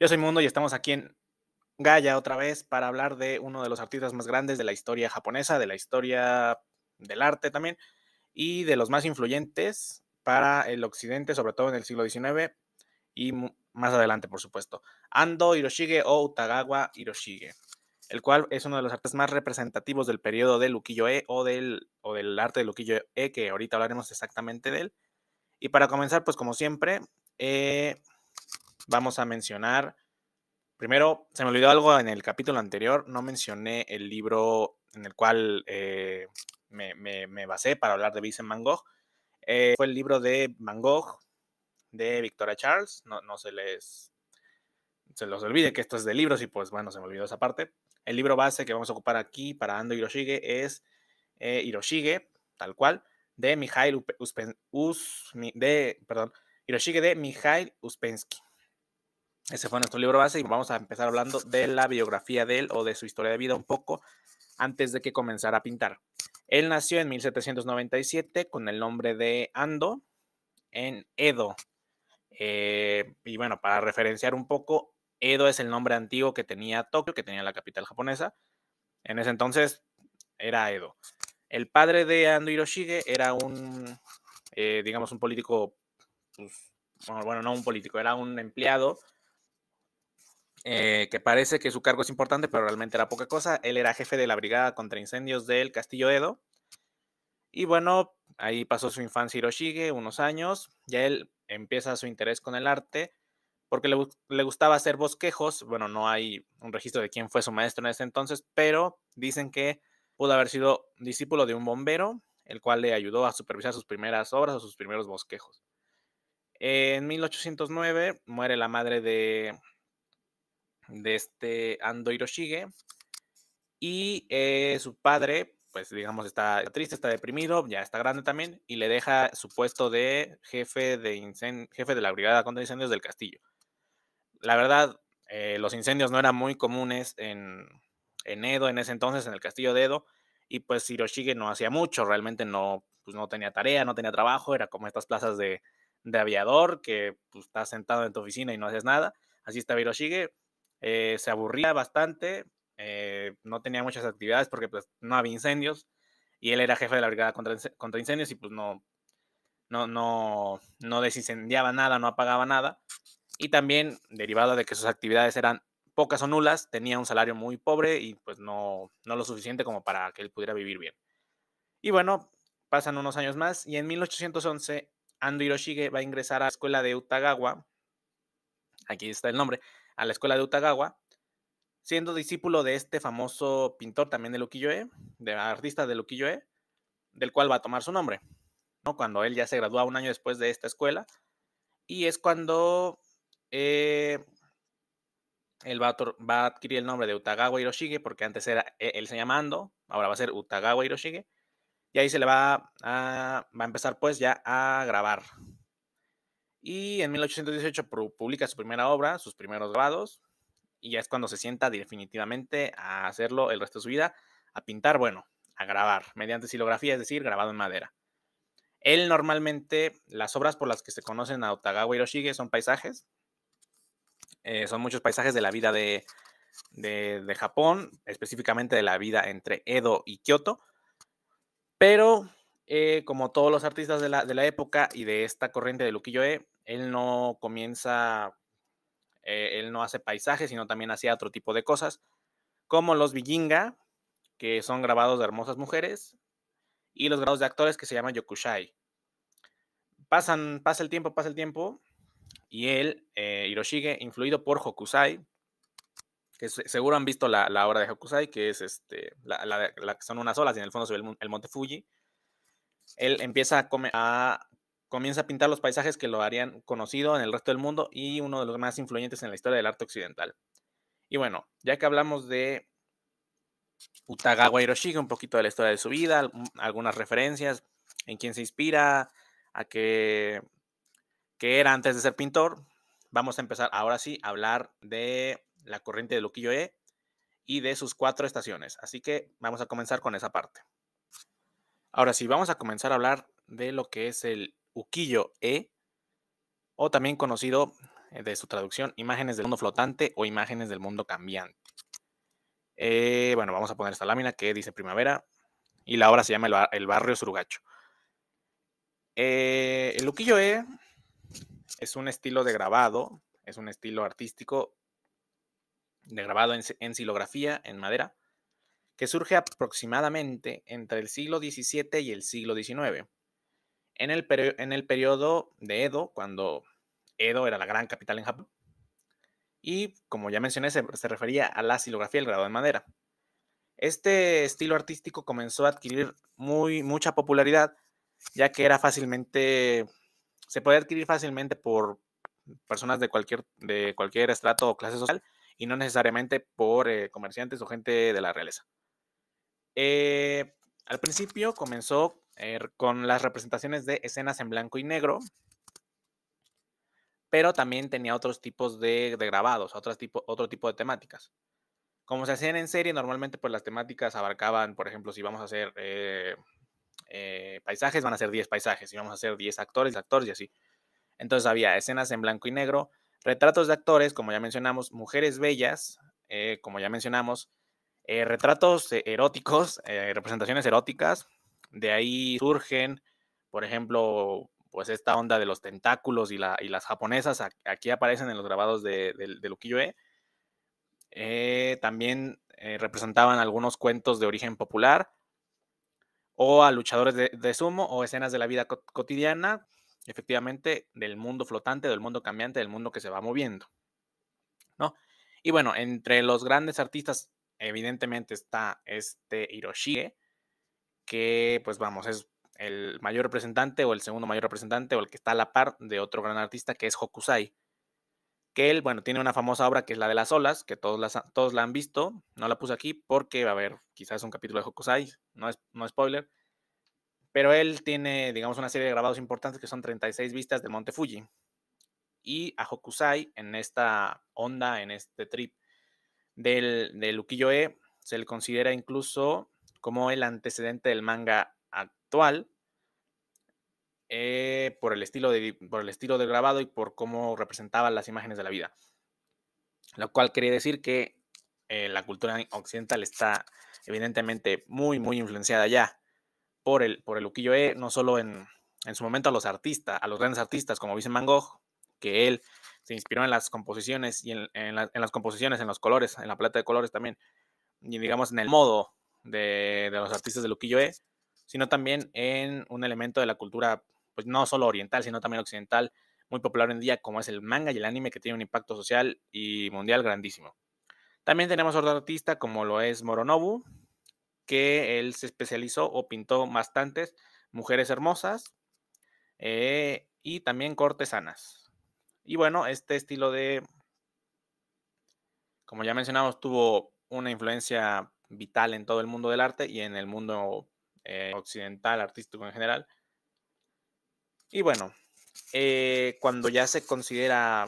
Yo soy Mundo y estamos aquí en Gaia otra vez para hablar de uno de los artistas más grandes de la historia japonesa, de la historia del arte también, y de los más influyentes para el occidente, sobre todo en el siglo XIX y más adelante, por supuesto. Ando Hiroshige o Utagawa Hiroshige, el cual es uno de los artistas más representativos del periodo de luquillo e o del, o del arte de e que ahorita hablaremos exactamente de él. Y para comenzar, pues como siempre, eh, vamos a mencionar. Primero, se me olvidó algo en el capítulo anterior, no mencioné el libro en el cual eh, me, basé para hablar de Vincent Van Gogh. Eh, fue el libro de Van Gogh, de Victoria Charles. No, se les se los olvide que esto es de libros y pues bueno, se me olvidó esa parte. El libro base que vamos a ocupar aquí para Ando Hiroshige es eh, Hiroshige, tal cual, de Mijail perdón, de Mijail Uspensky. Ese fue nuestro libro base y vamos a empezar hablando de la biografía de él o de su historia de vida un poco antes de que comenzara a pintar. Él nació en 1797 con el nombre de Ando en Edo. Eh, y bueno, para referenciar un poco, Edo es el nombre antiguo que tenía Tokio, que tenía la capital japonesa. En ese entonces era Edo. El padre de Ando Hiroshige era un, eh, digamos, un político, pues, bueno, no un político, era un empleado eh, que parece que su cargo es importante, pero realmente era poca cosa. Él era jefe de la brigada contra incendios del Castillo Edo. Y bueno, ahí pasó su infancia Hiroshige, unos años. Ya él empieza su interés con el arte, porque le, le, gustaba hacer bosquejos. Bueno, no hay un registro de quién fue su maestro en ese entonces, pero dicen que pudo haber sido discípulo de un bombero, el cual le ayudó a supervisar sus primeras obras o sus primeros bosquejos. En 1809 muere la madre de de este Ando Hiroshige. Y eh, su padre, pues digamos, está triste, está deprimido, ya está grande también, y le deja su puesto de jefe de, jefe de la Brigada contra Incendios del Castillo. La verdad, eh, los incendios no eran muy comunes en, Edo, en ese entonces, en el castillo de Edo, y pues Hiroshige no hacía mucho, realmente no, pues, no tenía tarea, no tenía trabajo, era como estas plazas de, aviador que pues, estás sentado en tu oficina y no haces nada. Así estaba Hiroshige, eh, se aburría bastante, eh, no tenía muchas actividades porque pues no había incendios y él era jefe de la brigada contra, incendios y pues no, no, no, no desincendiaba nada, no apagaba nada. Y también, derivado de que sus actividades eran pocas o nulas, tenía un salario muy pobre y pues no, no lo suficiente como para que él pudiera vivir bien. Y bueno, pasan unos años más y en 1811 Ando Hiroshige va a ingresar a la escuela de Utagawa, aquí está el nombre, a la escuela de Utagawa, siendo discípulo de este famoso pintor también de e de artista de e del cual va a tomar su nombre. ¿no? Cuando él ya se gradúa un año después de esta escuela, y es cuando eh, él va a, adquirir el nombre de Utagawa Hiroshige, porque antes era e-, él se llamando, ahora va a ser Utagawa Hiroshige, y ahí se le va a empezar pues ya a grabar y en 1818 publica su primera obra, sus primeros grabados, y ya es cuando se sienta definitivamente a hacerlo el resto de su vida, a pintar, bueno, a grabar, mediante silografía, es decir, grabado en madera. Él normalmente, las obras por las que se conocen a Otagawa Hiroshige son paisajes, eh, son muchos paisajes de la vida de, Japón, específicamente de la vida entre Edo y Kioto, pero eh, como todos los artistas de la, época y de esta corriente de que e él no comienza, eh, él no hace paisajes, sino también hacía otro tipo de cosas, como los Bijinga, que son grabados de hermosas mujeres, y los grabados de actores que se llaman Yokushai. Pasan, pasa el tiempo, pasa el tiempo, y él, eh, Hiroshige, influido por Hokusai, que seguro han visto la, obra de Hokusai, que es este, son unas olas y en el fondo se ve el, monte Fuji. Él empieza a, a comienza a pintar los paisajes que lo harían conocido en el resto del mundo y uno de los más influyentes en la historia del arte occidental. Y bueno, ya que hablamos de Utagawa Hiroshige, un poquito de la historia de su vida, algunas referencias, en quién se inspira, a qué, era antes de ser pintor, vamos a empezar ahora sí a hablar de la corriente de Ukiyo-e y de sus cuatro estaciones. Así que vamos a comenzar con esa parte. Ahora sí, vamos a comenzar a hablar de lo que es el ukiyo e, ¿eh? o también conocido eh, de su traducción, imágenes del mundo flotante o imágenes del mundo cambiante. Eh, bueno, vamos a poner esta lámina que dice primavera y la obra se llama El, barrio surugacho. el ukiyo e es un estilo de grabado, es un estilo artístico de grabado en, en silografía, en madera, que surge aproximadamente entre el siglo XVII y el siglo XIX en el, en el periodo de Edo, cuando Edo era la gran capital en Japón. Y como ya mencioné, se, refería a la silografía, el grado de madera. Este estilo artístico comenzó a adquirir muy, mucha popularidad, ya que era fácilmente, se podía adquirir fácilmente por personas de cualquier, de cualquier estrato o clase social y no necesariamente por eh, comerciantes o gente de la realeza. Eh, al principio comenzó Er, con las representaciones de escenas en blanco y negro, pero también tenía otros tipos de, grabados, otros tipo, otro tipo de temáticas. Como se hacían en serie, normalmente por pues, las temáticas abarcaban, por ejemplo, si vamos a hacer eh, eh, paisajes, van a ser 10 paisajes, si vamos a hacer 10 actores, actores y así. Entonces había escenas en blanco y negro, retratos de actores, como ya mencionamos, mujeres bellas, eh, como ya mencionamos, retratos eróticos, representaciones eróticas, de ahí surgen, por ejemplo, pues esta onda de los tentáculos y, las japonesas, aquí aparecen en los grabados de, de, eh, también eh, representaban algunos cuentos de origen popular o a luchadores de, sumo o escenas de la vida cotidiana, efectivamente, del mundo flotante, del mundo cambiante, del mundo que se va moviendo. ¿no? Y bueno, entre los grandes artistas, evidentemente está este Hiroshige, que pues vamos, es el mayor representante o el segundo mayor representante o el que está a la par de otro gran artista que es Hokusai. Que él, bueno, tiene una famosa obra que es la de las olas, que todos, todos la han visto. No la puse aquí porque a ver, quizás un capítulo de Hokusai, no es no spoiler. Pero él tiene, digamos, una serie de grabados importantes que son 36 vistas del Monte Fuji. Y a Hokusai, en esta onda, en este trip del, del Ukiyo-e, se le considera incluso como el antecedente del manga actual, eh, por, el estilo de, por el estilo del grabado y por cómo representaban las imágenes de la vida. Lo cual quería decir que eh, la cultura occidental está evidentemente muy, muy influenciada ya por el, por el ukiyo-e, no solo en, en, su momento a los artistas, a los grandes artistas como Vincent Van Gogh, que él se inspiró en las composiciones y en, en las composiciones, en los colores, en la plata de colores también, y digamos en el modo de, los artistas de yo E, sino también en un elemento de la cultura, pues no solo oriental, sino también occidental, muy popular hoy en día, como es el manga y el anime, que tiene un impacto social y mundial grandísimo. También tenemos otro artista como lo es Moronobu, que él se especializó o pintó bastantes mujeres hermosas eh, y también cortesanas. Y bueno, este estilo de, como ya mencionamos, tuvo una influencia vital en todo el mundo del arte y en el mundo eh, occidental, artístico en general. Y bueno, eh, cuando ya se considera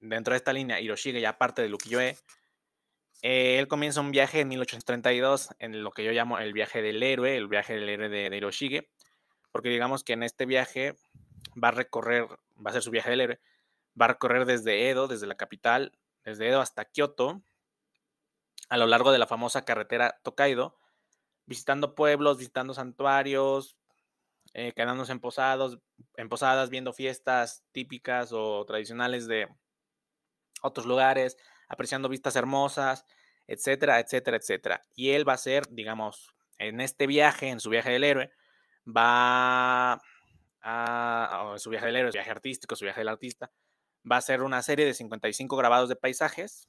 dentro de esta línea Hiroshige ya parte de Lukiyoe, eh, él comienza un viaje en 1832 en lo que yo llamo el viaje del héroe, el viaje del héroe de, de Hiroshige, porque digamos que en este viaje va a recorrer, va a ser su viaje del héroe, va a recorrer desde Edo, desde la capital, desde Edo hasta Kioto, a lo largo de la famosa carretera Tokaido, visitando pueblos, visitando santuarios, eh, en, posados, en posadas, viendo fiestas típicas o tradicionales de otros lugares, apreciando vistas hermosas, etcétera, etcétera, etcétera. Y él va a ser, digamos, en este viaje, en su viaje del héroe, va a, en su viaje del héroe, su viaje artístico, su viaje del artista, va a ser una serie de 55 grabados de paisajes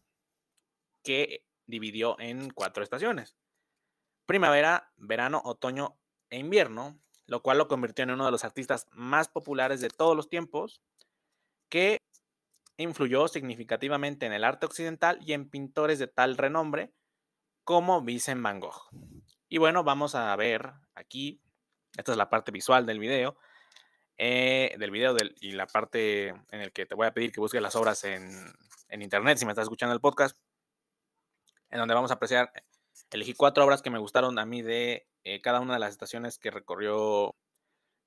que dividió en cuatro estaciones. Primavera, verano, otoño e invierno, lo cual lo convirtió en uno de los artistas más populares de todos los tiempos, que influyó significativamente en el arte occidental y en pintores de tal renombre como Vincent Van Gogh. Y bueno, vamos a ver aquí, esta es la parte visual del video, eh, del video y la parte en el que te voy a pedir que busques las obras en, en internet si me estás escuchando el podcast en donde vamos a apreciar, elegí cuatro obras que me gustaron a mí de eh, cada una de las estaciones que recorrió,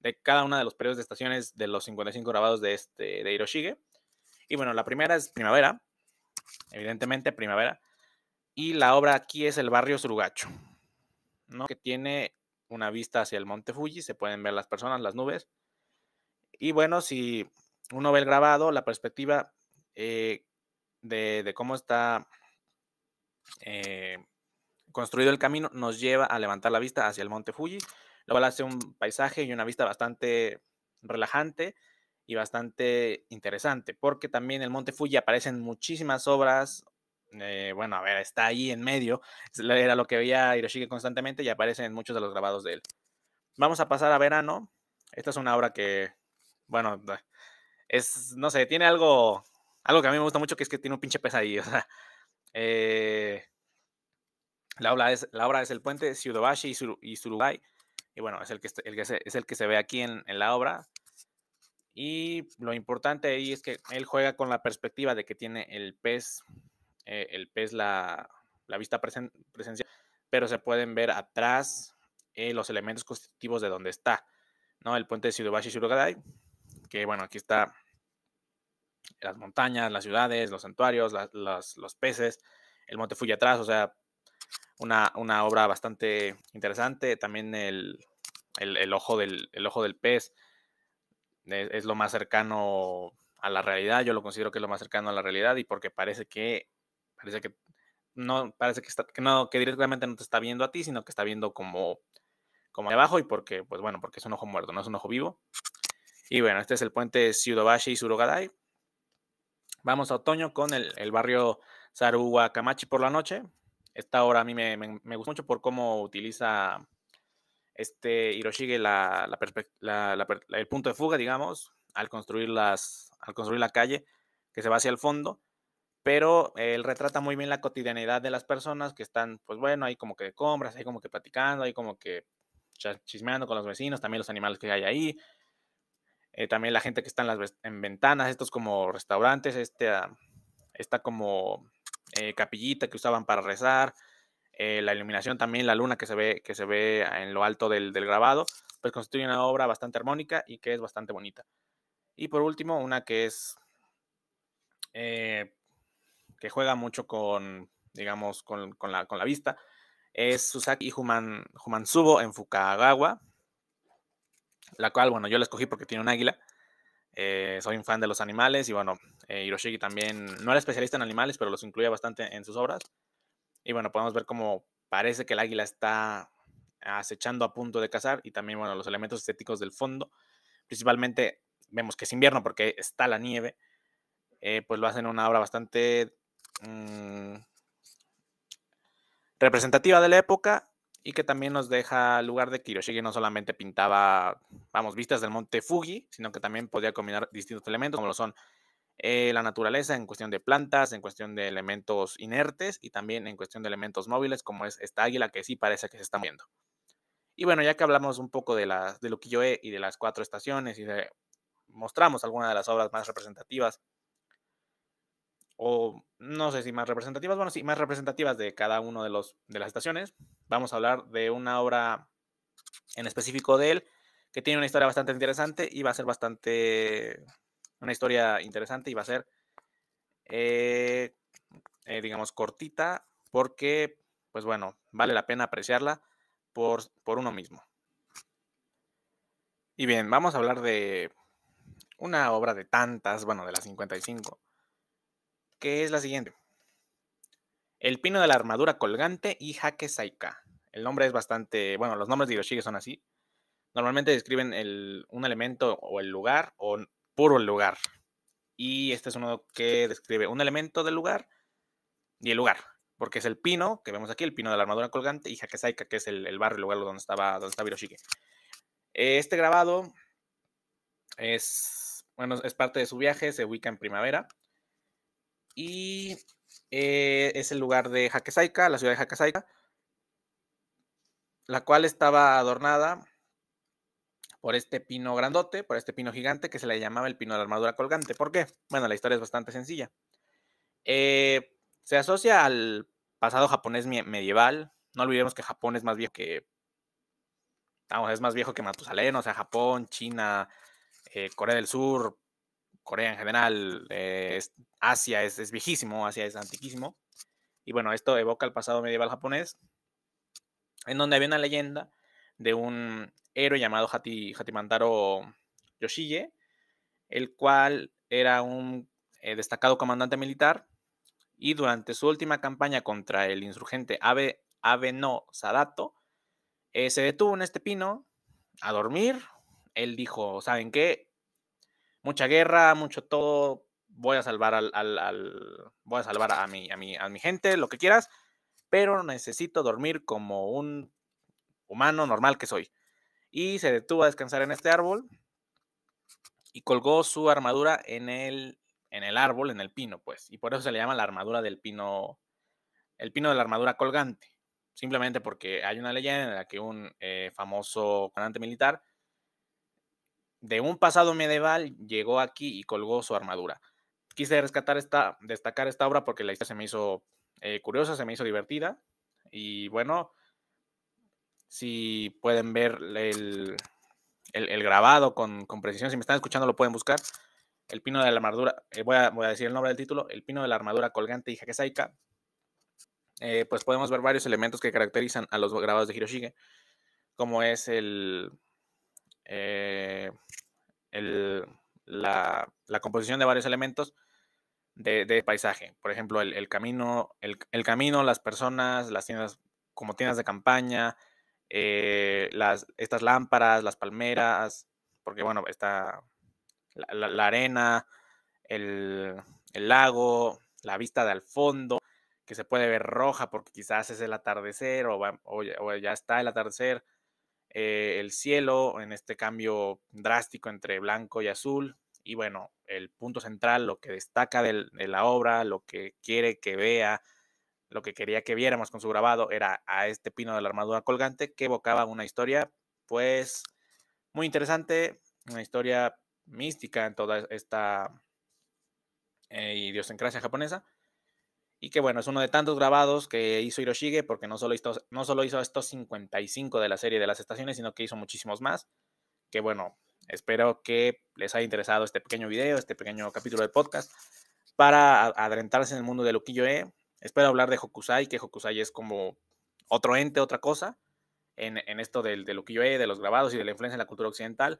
de cada una de los periodos de estaciones de los 55 grabados de, este, de Hiroshige. Y bueno, la primera es Primavera, evidentemente Primavera, y la obra aquí es el barrio Surugacho, ¿no? que tiene una vista hacia el monte Fuji, se pueden ver las personas, las nubes. Y bueno, si uno ve el grabado, la perspectiva eh, de, cómo está eh, construido el camino, nos lleva a levantar la vista hacia el monte Fuji, lo cual hace un paisaje y una vista bastante relajante y bastante interesante, porque también el monte Fuji aparecen muchísimas obras. Eh, bueno, a ver, está ahí en medio, era lo que veía Hiroshige constantemente y aparece en muchos de los grabados de él. Vamos a pasar a verano. Esta es una obra que, bueno, es, no sé, tiene algo, algo que a mí me gusta mucho, que es que tiene un pinche pesadillo. O sea, eh, la, obra es, El Puente, Ciudobashi y, Surugadai. y bueno, es el que, se, es el que se ve aquí en, la obra. Y lo importante ahí es que él juega con la perspectiva de que tiene el pez, eh, el pez la, vista presencial, pero se pueden ver atrás eh, los elementos constitutivos de donde está, ¿no? El puente de y Surugadai. que bueno, aquí está las montañas, las ciudades, los santuarios, los peces, el monte Fuji atrás, o sea, una, obra bastante interesante. También el, ojo, del, ojo del pez es, lo más cercano a la realidad, yo lo considero que es lo más cercano a la realidad y porque parece que, parece que no, parece que, está, que no, que directamente no te está viendo a ti, sino que está viendo como, como abajo y porque, pues bueno, porque es un ojo muerto, no es un ojo vivo. Y bueno, este es el puente Siudobashi y Surogadai. Vamos a otoño con el, barrio barrio wakamachi por la noche. Esta obra a mí me, me, gusta mucho por cómo utiliza este Hiroshige el punto de fuga, digamos, al construir, al construir la calle que se va hacia el fondo, pero él retrata muy bien la cotidianidad de las personas que están, pues bueno, ahí como que de compras, ahí como que platicando, ahí como que chismeando con los vecinos, también los animales que hay ahí, eh, también la gente que está en las en ventanas, estos como restaurantes, este, esta como eh, capillita que usaban para rezar, eh, la iluminación también, la luna que se ve, que se ve en lo alto del, grabado, pues constituye una obra bastante armónica y que es bastante bonita. Y por último, una que es que juega mucho con, digamos, con, la, vista, es Susaki Humansubo en Fukagawa, la cual, bueno, yo la escogí porque tiene un águila. Eh, soy un fan de los animales y bueno, eh, Hiroshige también no era especialista en animales, pero los incluía bastante en sus obras. Y bueno, podemos ver cómo parece que el águila está acechando a punto de cazar y también, bueno, los elementos estéticos del fondo. Principalmente vemos que es invierno porque está la nieve, eh, pues lo hacen una obra bastante mm, representativa de la época y que también nos deja lugar de que Hiroshige no solamente pintaba, vamos, vistas del monte Fuji, sino que también podía combinar distintos elementos, como lo son eh, la naturaleza en cuestión de plantas, en cuestión de elementos inertes y también en cuestión de elementos móviles, como es esta águila que sí parece que se está moviendo. Y bueno, ya que hablamos un poco de, la, de yo he y de las cuatro estaciones y mostramos algunas de las obras más representativas o no sé si más representativas, bueno, sí, más representativas de cada uno de, los, de las estaciones. Vamos a hablar de una obra en específico de él, que tiene una historia bastante interesante y va a ser bastante, una historia interesante y va a ser, eh, eh, digamos, cortita, porque, pues bueno, vale la pena apreciarla por, por uno mismo. Y bien, vamos a hablar de una obra de tantas, bueno, de las 55 que es la siguiente. El pino de la armadura colgante y Hake Saika. El nombre es bastante, bueno, los nombres de Hiroshige son así. Normalmente describen un elemento o el lugar o puro lugar. Y este es uno que describe un elemento del lugar y el lugar, porque es el pino que vemos aquí, el pino de la armadura colgante y Hake Saika, que es el, barrio, el lugar donde estaba, donde estaba Hiroshige. Este grabado es, bueno, es parte de su viaje, se ubica en primavera y eh, es el lugar de Hakesaika, la ciudad de Hakesaika, la cual estaba adornada por este pino grandote, por este pino gigante que se le llamaba el pino de la armadura colgante. ¿Por qué? Bueno, la historia es bastante sencilla. Eh, se asocia al pasado japonés medieval. No olvidemos que Japón es más viejo que. Vamos, es más viejo que Matusalén, o sea, Japón, China, eh, Corea del Sur, Corea en general, eh, Asia es, viejísimo, Asia es antiquísimo. Y bueno, esto evoca el pasado medieval japonés, en donde había una leyenda de un héroe llamado Hati, Hatimantaro Yoshige, el cual era un eh, destacado comandante militar y durante su última campaña contra el insurgente Abe, no Sadato, eh, se detuvo en este pino a dormir. Él dijo, ¿saben qué? mucha guerra, mucho todo, voy a salvar al, voy a salvar a mi, a mi, a mi gente, lo que quieras, pero necesito dormir como un humano normal que soy. Y se detuvo a descansar en este árbol y colgó su armadura en el, en el árbol, en el pino, pues. Y por eso se le llama la armadura del pino, el pino de la armadura colgante. Simplemente porque hay una leyenda en la que un eh, famoso comandante militar de un pasado medieval llegó aquí y colgó su armadura. Quise rescatar esta, destacar esta obra porque la historia se me hizo eh, curiosa, se me hizo divertida. Y bueno, si pueden ver el, el, grabado con, precisión, si me están escuchando lo pueden buscar. El pino de la armadura, eh, voy, a, decir el nombre del título, El pino de la armadura colgante y jaquesaica. Eh, pues podemos ver varios elementos que caracterizan a los grabados de Hiroshige, como es el, eh, la, composición de varios elementos de, paisaje. Por ejemplo, el, camino, el, camino, las personas, las tiendas como tiendas de campaña, eh, las, estas lámparas, las palmeras, porque bueno, está la, arena, el, lago, la vista de al fondo, que se puede ver roja porque quizás es el atardecer o ya está el atardecer, eh, el cielo en este cambio drástico entre blanco y azul. Y bueno, el punto central, lo que destaca de la obra, lo que quiere que vea, lo que quería que viéramos con su grabado era a este pino de la armadura colgante que evocaba una historia, pues, muy interesante, una historia mística en toda esta eh, idiosincrasia japonesa y que bueno, es uno de tantos grabados que hizo Hiroshige, porque no solo hizo, no solo hizo estos 55 de la serie de las estaciones, sino que hizo muchísimos más, que bueno, espero que les haya interesado este pequeño video, este pequeño capítulo de podcast, para adentrarse en el mundo de ukiyo e espero hablar de Hokusai, que Hokusai es como otro ente, otra cosa, en, esto del, de Luquillo e de los grabados y de la influencia en la cultura occidental,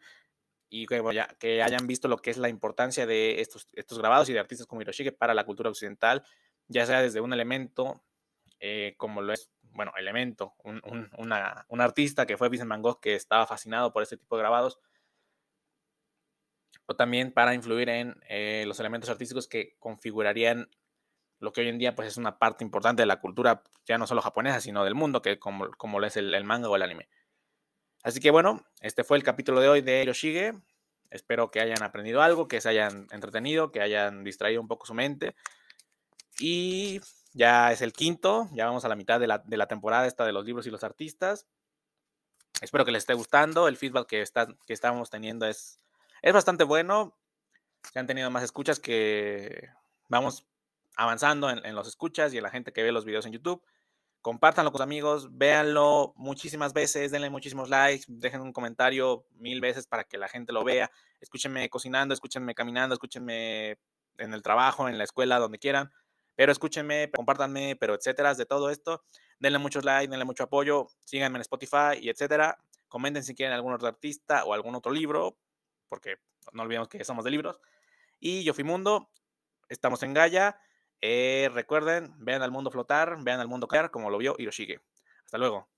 y que, bueno, ya, que hayan visto lo que es la importancia de estos, estos grabados y de artistas como Hiroshige para la cultura occidental, ya sea desde un elemento, eh, como lo es, bueno, elemento, un, artista que fue Vincent Van que estaba fascinado por este tipo de grabados, o también para influir en eh, los elementos artísticos que configurarían lo que hoy en día pues, es una parte importante de la cultura, ya no solo japonesa, sino del mundo, que como, lo es el, el, manga o el anime. Así que bueno, este fue el capítulo de hoy de Yoshige. Espero que hayan aprendido algo, que se hayan entretenido, que hayan distraído un poco su mente. Y ya es el quinto, ya vamos a la mitad de la, temporada esta de los libros y los artistas. Espero que les esté gustando, el feedback que, está, que estamos teniendo es, es bastante bueno. Se han tenido más escuchas que vamos avanzando en, los escuchas y en la gente que ve los videos en YouTube. Compártanlo con sus amigos, véanlo muchísimas veces, denle muchísimos likes, dejen un comentario mil veces para que la gente lo vea. Escúchenme cocinando, escúchenme caminando, escúchenme en el trabajo, en la escuela, donde quieran. Pero escúchenme, compártanme, pero etcétera, de todo esto. Denle muchos likes, denle mucho apoyo, síganme en Spotify y etcétera. Comenten si quieren algún otro artista o algún otro libro, porque no olvidemos que somos de libros. Y yo fui Mundo, estamos en Gaia. Eh, recuerden, vean al mundo flotar, vean al mundo caer como lo vio sigue. Hasta luego.